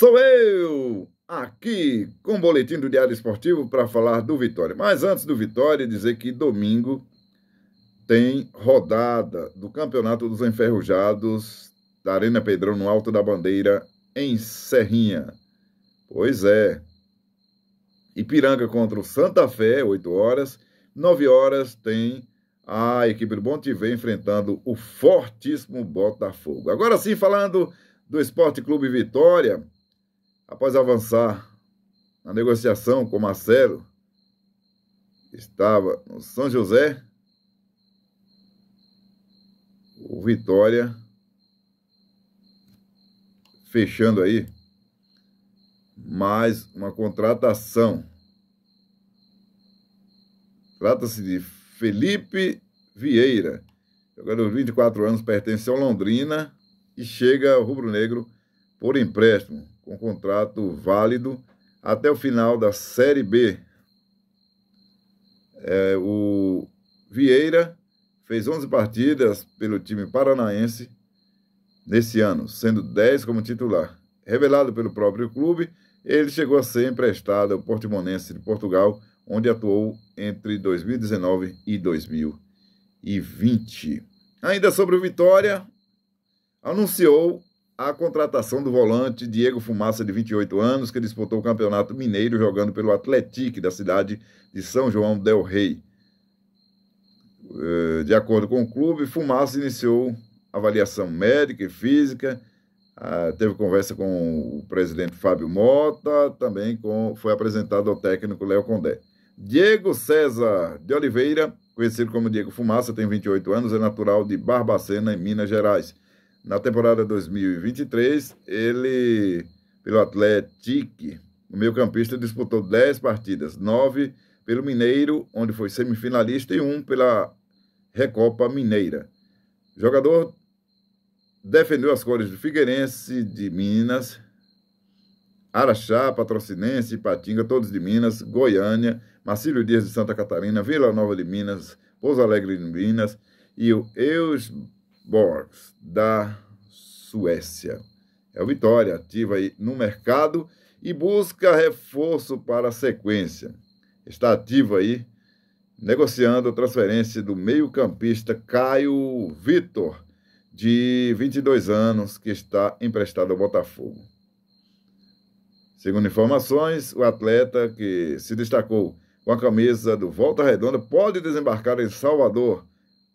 sou eu aqui com o boletim do Diário Esportivo para falar do Vitória. Mas antes do Vitória, dizer que domingo tem rodada do Campeonato dos Enferrujados da Arena Pedrão no Alto da Bandeira em Serrinha. Pois é. Ipiranga contra o Santa Fé, 8 horas. 9 horas tem a equipe do Bom TV enfrentando o fortíssimo Botafogo. Agora sim, falando do Esporte Clube Vitória, Após avançar na negociação com Marcelo, que estava no São José, o Vitória fechando aí mais uma contratação. Trata-se de Felipe Vieira, jogador de 24 anos, pertence ao Londrina e chega ao Rubro Negro por empréstimo, com contrato válido até o final da Série B. É, o Vieira fez 11 partidas pelo time paranaense nesse ano, sendo 10 como titular. Revelado pelo próprio clube, ele chegou a ser emprestado ao Portimonense de Portugal, onde atuou entre 2019 e 2020. Ainda sobre o Vitória, anunciou a contratação do volante Diego Fumaça, de 28 anos, que disputou o Campeonato Mineiro jogando pelo Atlético da cidade de São João del Rei. Eh, de acordo com o clube, Fumaça iniciou avaliação médica e física, ah, teve conversa com o presidente Fábio Mota, também com, foi apresentado ao técnico Léo Condé. Diego César de Oliveira, conhecido como Diego Fumaça, tem 28 anos, é natural de Barbacena, em Minas Gerais. Na temporada 2023, ele, pelo Atlético, o meio-campista disputou 10 partidas, 9 pelo Mineiro, onde foi semifinalista, e 1 um pela Recopa Mineira. O jogador defendeu as cores do Figueirense de Minas, Araxá, Patrocinense, Patinga, todos de Minas, Goiânia, Marcílio Dias de Santa Catarina, Vila Nova de Minas, Pouso Alegre de Minas e o Eus Borgs, da Suécia. É o Vitória, ativa no mercado e busca reforço para a sequência. Está ativo aí, negociando a transferência do meio-campista Caio Vitor, de 22 anos, que está emprestado ao Botafogo. Segundo informações, o atleta que se destacou com a camisa do Volta Redonda pode desembarcar em Salvador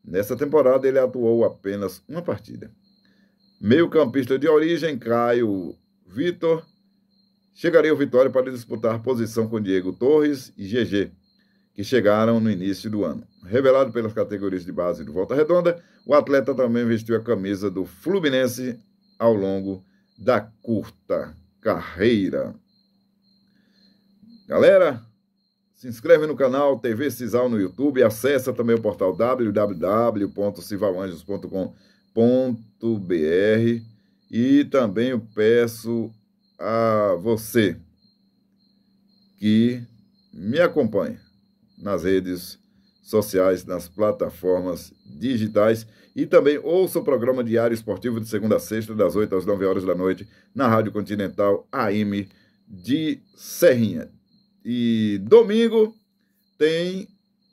Nessa temporada, ele atuou apenas uma partida. Meio-campista de origem, Caio Vitor chegaria o Vitória para disputar posição com Diego Torres e GG, que chegaram no início do ano. Revelado pelas categorias de base do Volta Redonda, o atleta também vestiu a camisa do Fluminense ao longo da curta carreira. Galera, se inscreve no canal TV Cisal no YouTube, acessa também o portal www.civalanjos.com.br e também eu peço a você que me acompanhe nas redes sociais, nas plataformas digitais e também ouça o programa Diário Esportivo de segunda a sexta, das 8 às 9 horas da noite, na Rádio Continental AM de Serrinha. E domingo tem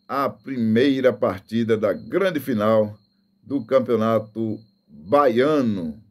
a primeira partida da grande final do Campeonato Baiano.